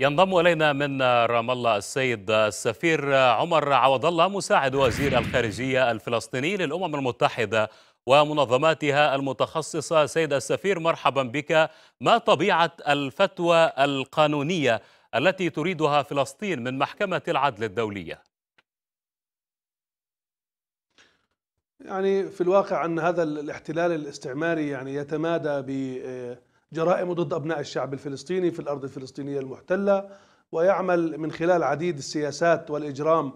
ينضم الينا من رام الله السيد السفير عمر عوض الله مساعد وزير الخارجيه الفلسطيني للامم المتحده ومنظماتها المتخصصه سيد السفير مرحبا بك ما طبيعه الفتوى القانونيه التي تريدها فلسطين من محكمه العدل الدوليه يعني في الواقع ان هذا الاحتلال الاستعماري يعني يتمادى ب جرائم ضد أبناء الشعب الفلسطيني في الأرض الفلسطينية المحتلة ويعمل من خلال عديد السياسات والإجرام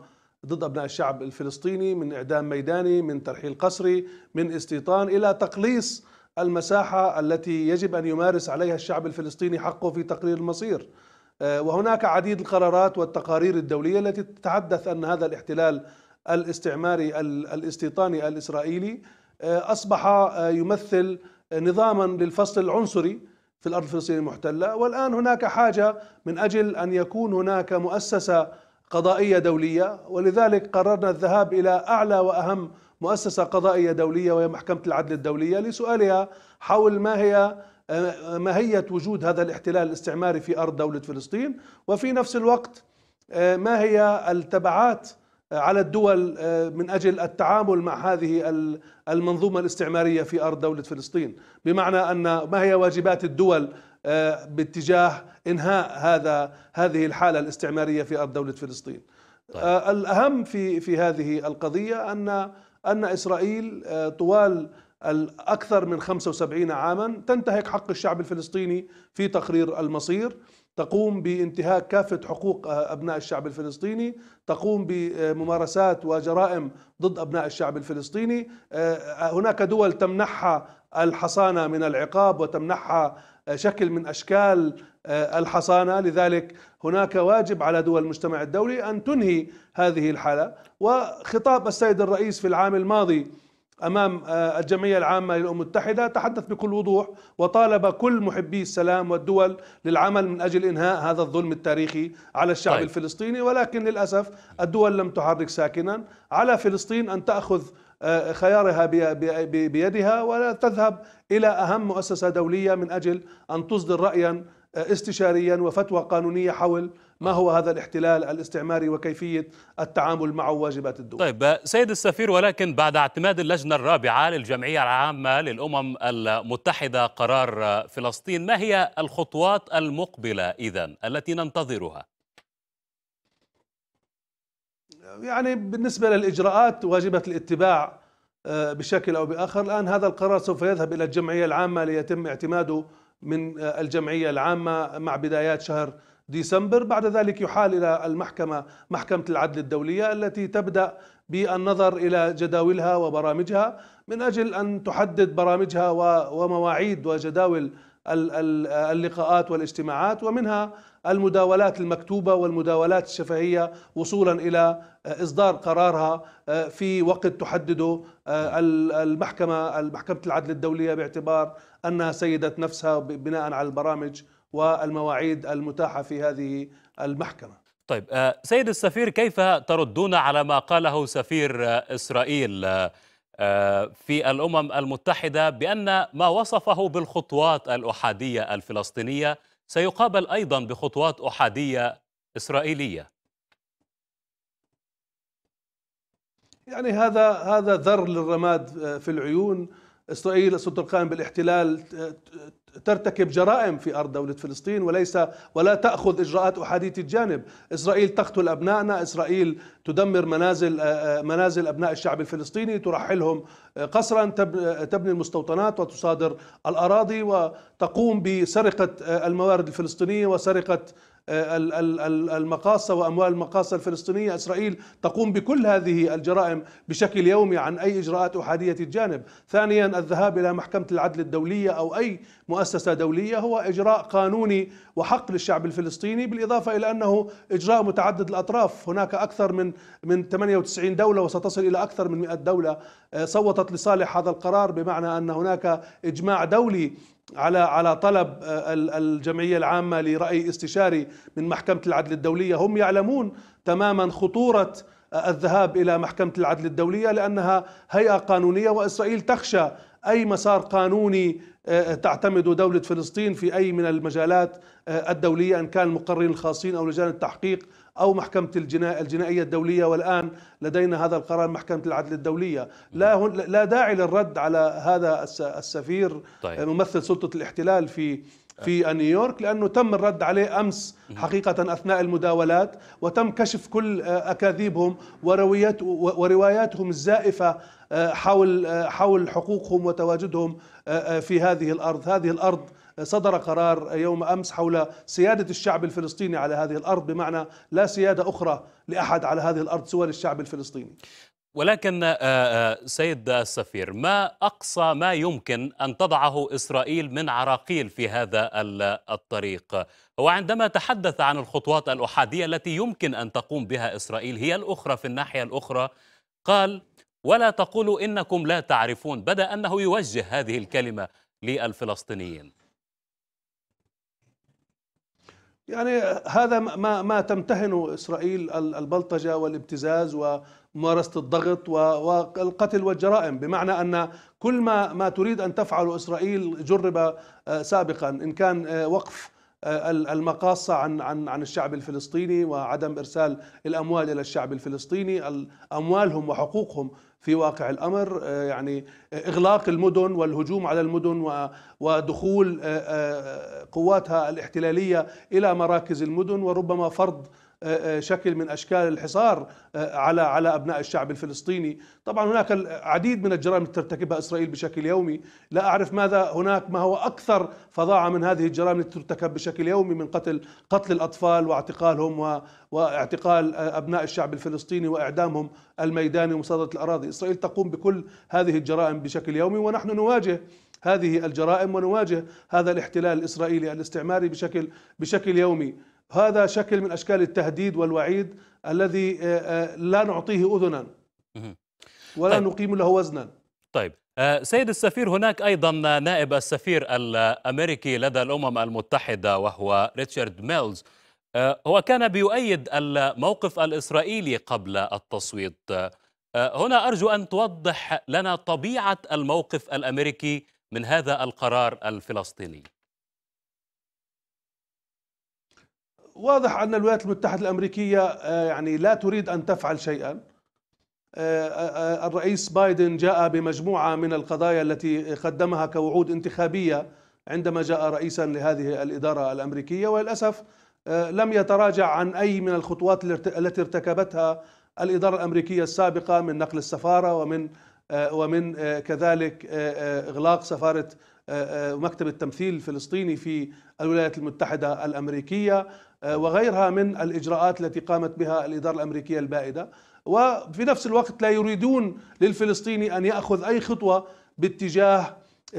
ضد أبناء الشعب الفلسطيني من إعدام ميداني من ترحيل قسري من استيطان إلى تقليص المساحة التي يجب أن يمارس عليها الشعب الفلسطيني حقه في تقرير المصير آه، وهناك عديد القرارات والتقارير الدولية التي تتحدث أن هذا الاحتلال الاستعماري الاستيطاني الإسرائيلي آه، أصبح آه، يمثل نظاما للفصل العنصري في الارض الفلسطينيه المحتله والان هناك حاجه من اجل ان يكون هناك مؤسسه قضائيه دوليه ولذلك قررنا الذهاب الى اعلى واهم مؤسسه قضائيه دوليه وهي محكمه العدل الدوليه لسؤالها حول ما هي آه، ماهيه وجود هذا الاحتلال الاستعماري في ارض دوله فلسطين وفي نفس الوقت آه، ما هي التبعات على الدول آه، من اجل التعامل مع هذه المنظومه الاستعماريه في ارض دوله فلسطين، بمعنى ان ما هي واجبات الدول آه، باتجاه انهاء هذا هذه الحاله الاستعماريه في ارض دوله فلسطين. طيب. آه، الاهم في في هذه القضيه ان ان اسرائيل طوال اكثر من 75 عاما تنتهك حق الشعب الفلسطيني في تقرير المصير. تقوم بانتهاك كافة حقوق آه، أبناء الشعب الفلسطيني تقوم بممارسات وجرائم ضد أبناء الشعب الفلسطيني آه، آه، هناك دول تمنحها الحصانة من العقاب وتمنحها شكل من أشكال الحصانة لذلك هناك واجب على دول المجتمع الدولي أن تنهي هذه الحالة وخطاب السيد الرئيس في العام الماضي امام آه، الجمعيه العامه للامم المتحده تحدث بكل وضوح وطالب كل محبي السلام والدول للعمل من اجل انهاء هذا الظلم التاريخي على الشعب طيب. الفلسطيني ولكن للاسف الدول لم تحرك ساكنا على فلسطين ان تاخذ آه، خيارها بيدها ولا تذهب الى اهم مؤسسه دوليه من اجل ان تصدر رايا آه، استشاريا وفتوى قانونيه حول ما هو هذا الاحتلال الاستعماري وكيفية التعامل معه واجبات الدول طيب سيد السفير ولكن بعد اعتماد اللجنة الرابعة للجمعية العامة للأمم المتحدة قرار فلسطين ما هي الخطوات المقبلة إذا التي ننتظرها؟ يعني بالنسبة للإجراءات واجبة الاتباع آه، بشكل أو بآخر الآن هذا القرار سوف يذهب إلى الجمعية العامة ليتم اعتماده من آه، الجمعية العامة مع بدايات شهر ديسمبر بعد ذلك يحال إلى المحكمة محكمة العدل الدولية التي تبدأ بالنظر إلى جداولها وبرامجها من أجل أن تحدد برامجها ومواعيد وجداول اللقاءات والاجتماعات ومنها المداولات المكتوبة والمداولات الشفهية وصولا إلى إصدار قرارها آه، في وقت تحدده آه، المحكمة محكمة العدل الدولية باعتبار أنها سيدت نفسها بناء على البرامج والمواعيد المتاحة في هذه المحكمة طيب آه، سيد السفير كيف تردون على ما قاله سفير آه، إسرائيل آه، في الأمم المتحدة بأن ما وصفه بالخطوات الأحادية الفلسطينية سيقابل أيضا بخطوات أحادية إسرائيلية يعني هذا هذا ذر للرماد في العيون اسرائيل السلطه القائمه بالاحتلال ترتكب جرائم في ارض دوله فلسطين وليس ولا تاخذ اجراءات احاديه الجانب، اسرائيل تقتل ابنائنا، اسرائيل تدمر منازل آه، آه، منازل ابناء الشعب الفلسطيني، ترحلهم آه، قسرا، تبني المستوطنات وتصادر الاراضي وتقوم بسرقه الموارد الفلسطينيه وسرقه آه، المقاصة وأموال المقاصة الفلسطينية إسرائيل تقوم بكل هذه الجرائم بشكل يومي عن أي إجراءات أحادية الجانب ثانيا الذهاب إلى محكمة العدل الدولية أو أي مؤسسة دولية هو إجراء قانوني وحق للشعب الفلسطيني بالإضافة إلى أنه إجراء متعدد الأطراف هناك أكثر من من 98 دولة وستصل إلى أكثر من 100 دولة آه، صوتت لصالح هذا القرار بمعنى أن هناك إجماع دولي على على طلب آه، الجمعيه العامه لراي استشاري من محكمه العدل الدوليه هم يعلمون تماما خطوره آه، الذهاب الى محكمه العدل الدوليه لانها هيئه قانونيه واسرائيل تخشى اي مسار قانوني آه، تعتمد دولة فلسطين في أي من المجالات الدولية إن كان المقررين الخاصين أو لجان التحقيق أو محكمة الجنائية الدولية والآن لدينا هذا القرار محكمة العدل الدولية لا, لا داعي للرد على هذا السفير طيب. ممثل سلطة الاحتلال في في نيويورك لانه تم الرد عليه امس حقيقه اثناء المداولات وتم كشف كل آه، اكاذيبهم ورويات ورواياتهم الزائفه آه، حول آه، حول حقوقهم وتواجدهم في هذه الارض، هذه الارض صدر قرار يوم امس حول سياده الشعب الفلسطيني على هذه الارض بمعنى لا سياده اخرى لاحد على هذه الارض سوى للشعب الفلسطيني. ولكن آه، آه، سيد السفير ما اقصى ما يمكن ان تضعه اسرائيل من عراقيل في هذا الطريق وعندما تحدث عن الخطوات الاحاديه التي يمكن ان تقوم بها اسرائيل هي الاخرى في الناحيه الاخرى قال ولا تقولوا انكم لا تعرفون بدا انه يوجه هذه الكلمه للفلسطينيين يعني هذا ما ما تمتهن اسرائيل البلطجه والابتزاز وممارسه الضغط والقتل والجرائم بمعنى ان كل ما ما تريد ان تفعله اسرائيل جرب آه، سابقا ان كان آه، وقف آه، المقاصة عن عن عن الشعب الفلسطيني وعدم ارسال الاموال الى الشعب الفلسطيني، اموالهم وحقوقهم في واقع الامر آه، يعني اغلاق المدن والهجوم على المدن ودخول آه، قواتها الاحتلاليه الى مراكز المدن وربما فرض آه، آه، شكل من اشكال الحصار آه، على على ابناء الشعب الفلسطيني، طبعا هناك العديد من الجرائم التي ترتكبها اسرائيل بشكل يومي، لا اعرف ماذا هناك ما هو اكثر فظاعه من هذه الجرائم التي ترتكب بشكل يومي من قتل قتل الاطفال واعتقالهم واعتقال ابناء الشعب الفلسطيني واعدامهم الميداني ومصادره الاراضي، اسرائيل تقوم بكل هذه الجرائم بشكل يومي ونحن نواجه هذه الجرائم ونواجه هذا الاحتلال الاسرائيلي الاستعماري بشكل بشكل يومي. هذا شكل من اشكال التهديد والوعيد الذي آه، آه، لا نعطيه اذنا ولا طيب. نقيم له وزنا طيب آه، سيد السفير هناك ايضا نائب السفير الامريكي لدى الامم المتحده وهو ريتشارد ميلز هو كان بيؤيد الموقف الاسرائيلي قبل التصويت هنا ارجو ان توضح لنا طبيعه الموقف الامريكي من هذا القرار الفلسطيني واضح أن الولايات المتحدة الأمريكية آه، يعني لا تريد أن تفعل شيئا آه، آه، الرئيس بايدن جاء بمجموعة من القضايا التي قدمها كوعود انتخابية عندما جاء رئيسا لهذه الإدارة الأمريكية وللأسف لم يتراجع عن أي من الخطوات التي ارتكبتها الإدارة الأمريكية السابقة من نقل السفارة ومن ومن كذلك إغلاق سفارة ومكتب آه، آه، التمثيل الفلسطيني في الولايات المتحدة الأمريكية آه، وغيرها من الإجراءات التي قامت بها الإدارة الأمريكية البائدة وفي نفس الوقت لا يريدون للفلسطيني أن يأخذ أي خطوة باتجاه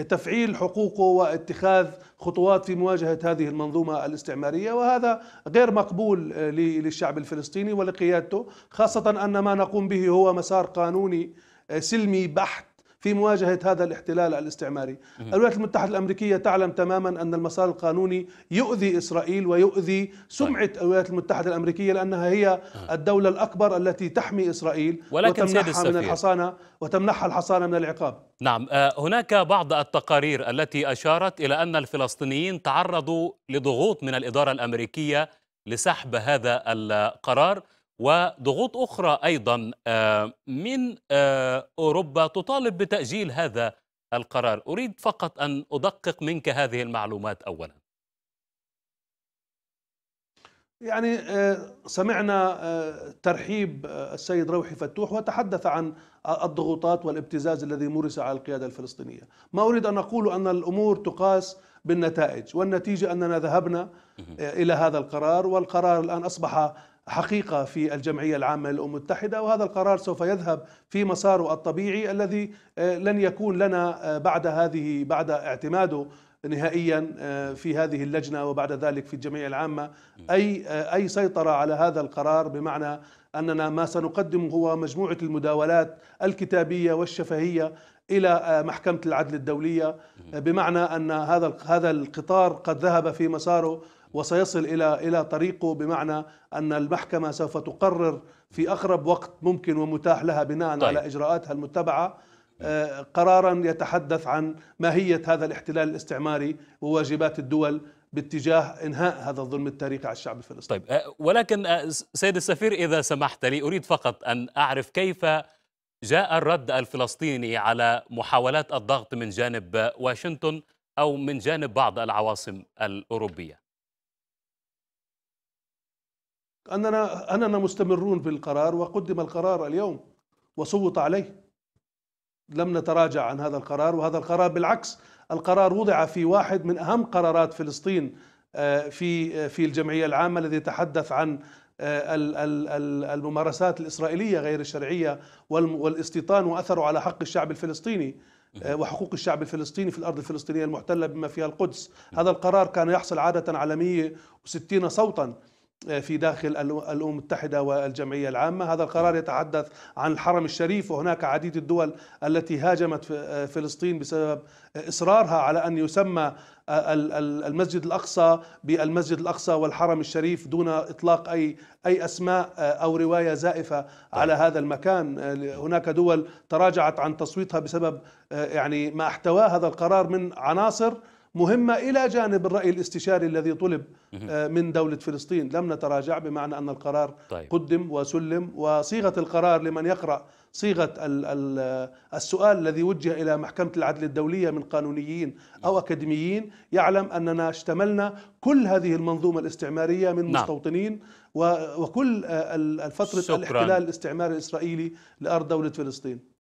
تفعيل حقوقه واتخاذ خطوات في مواجهة هذه المنظومة الاستعمارية وهذا غير مقبول للشعب الفلسطيني ولقيادته خاصة أن ما نقوم به هو مسار قانوني سلمي بحت في مواجهة هذا الاحتلال الاستعماري الولايات المتحدة الأمريكية تعلم تماما أن المسار القانوني يؤذي إسرائيل ويؤذي سمعة طيب. الولايات المتحدة الأمريكية لأنها هي آه. الدولة الأكبر التي تحمي إسرائيل ولكن وتمنحها من الحصانة وتمنحها الحصانة من العقاب نعم آه، هناك بعض التقارير التي أشارت إلى أن الفلسطينيين تعرضوا لضغوط من الإدارة الأمريكية لسحب هذا القرار وضغوط أخرى أيضا آه، من آه، أوروبا تطالب بتأجيل هذا القرار أريد فقط أن أدقق منك هذه المعلومات أولا يعني آه، سمعنا ترحيب السيد روحي فتوح وتحدث عن الضغوطات والابتزاز الذي مورس على القيادة الفلسطينية ما أريد أن أقول أن الأمور تقاس بالنتائج والنتيجة أننا ذهبنا إلى هذا القرار والقرار الآن أصبح حقيقه في الجمعيه العامه للامم المتحده وهذا القرار سوف يذهب في مساره الطبيعي الذي آه، لن يكون لنا آه، بعد هذه بعد اعتماده نهائيا آه، في هذه اللجنه وبعد ذلك في الجمعيه العامه اي اي سيطره على هذا القرار بمعنى اننا ما سنقدمه هو مجموعه المداولات الكتابيه والشفهيه الى محكمه العدل الدوليه بمعنى ان هذا هذا القطار قد ذهب في مساره وسيصل الى الى طريقه بمعنى ان المحكمه سوف تقرر في اقرب وقت ممكن ومتاح لها بناء طيب. على اجراءاتها المتبعه آه، قرارا يتحدث عن ماهيه هذا الاحتلال الاستعماري وواجبات الدول باتجاه انهاء هذا الظلم التاريخي على الشعب الفلسطيني. طيب آه، ولكن آه، سيد السفير اذا سمحت لي اريد فقط ان اعرف كيف جاء الرد الفلسطيني على محاولات الضغط من جانب واشنطن او من جانب بعض العواصم الاوروبيه. أننا أننا مستمرون في القرار وقدم القرار اليوم وصوت عليه لم نتراجع عن هذا القرار وهذا القرار بالعكس القرار وضع في واحد من أهم قرارات فلسطين آه، في آه، في الجمعية العامة الذي تحدث عن آه، الممارسات الإسرائيلية غير الشرعية والاستيطان وأثره على حق الشعب الفلسطيني وحقوق الشعب الفلسطيني في الأرض الفلسطينية المحتلة بما فيها القدس هذا القرار كان يحصل عادة على 160 صوتا في داخل الأمم المتحدة والجمعية العامة هذا القرار يتحدث عن الحرم الشريف وهناك عديد الدول التي هاجمت آه، فلسطين بسبب إصرارها على أن يسمى آه، المسجد الأقصى بالمسجد الأقصى والحرم الشريف دون إطلاق أي أي أسماء آه، أو رواية زائفة طيب. على هذا المكان هناك دول تراجعت عن تصويتها بسبب يعني ما احتواه هذا القرار من عناصر مهمة إلى جانب الرأي الاستشاري الذي طلب آه، من دولة فلسطين لم نتراجع بمعنى أن القرار طيب. قدم وسلم وصيغة القرار لمن يقرأ صيغة السؤال الذي وجه إلى محكمة العدل الدولية من قانونيين أو نعم. أكاديميين يعلم أننا اشتملنا كل هذه المنظومة الاستعمارية من نعم. مستوطنين وكل آه، فترة الاحتلال الاستعماري الإسرائيلي لأرض دولة فلسطين